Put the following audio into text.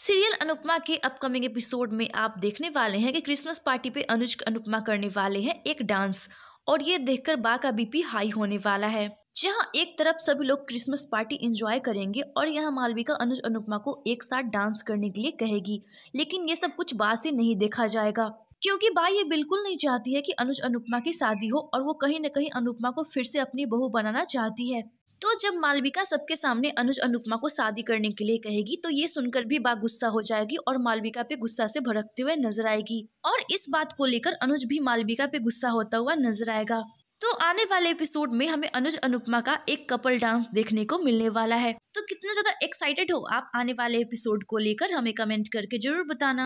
serial Anupama के upcoming episode में आप देखने वाले हैं कि क्रिसमस पार्टी पे अनुज अनुपमा करने वाले हैं एक डांस और ये देखकर बा का बीपी हाई होने वाला है जहां एक तरफ सभी लोग क्रिसमस पार्टी एंजॉय करेंगे और यहां मालविका अनुज अनुपमा को एक साथ डांस करने के लिए कहेगी लेकिन ये सब कुछ बा से नहीं देखा जाएगा क्योंकि बा ये बिल्कुल नहीं चाहती है कि अनुज अनुपमा की शादी हो और वो कहीं न कहीं अनुपमा को फिर से अपनी बहू बनाना चाहती है तो जब मालविका सबके सामने अनुज अनुपमा को शादी करने के लिए कहेगी तो ये सुनकर भी बा गुस्सा हो जाएगी और मालविका पे गुस्सा से भड़कते हुए नजर आएगी और इस बात को लेकर अनुज भी मालविका पे गुस्सा होता हुआ नजर आएगा तो आने वाले एपिसोड में हमें अनुज अनुपमा का एक कपल डांस देखने को मिलने वाला है तो कितना ज्यादा एक्साइटेड हो आप आने वाले एपिसोड को लेकर हमें कमेंट करके जरूर बताना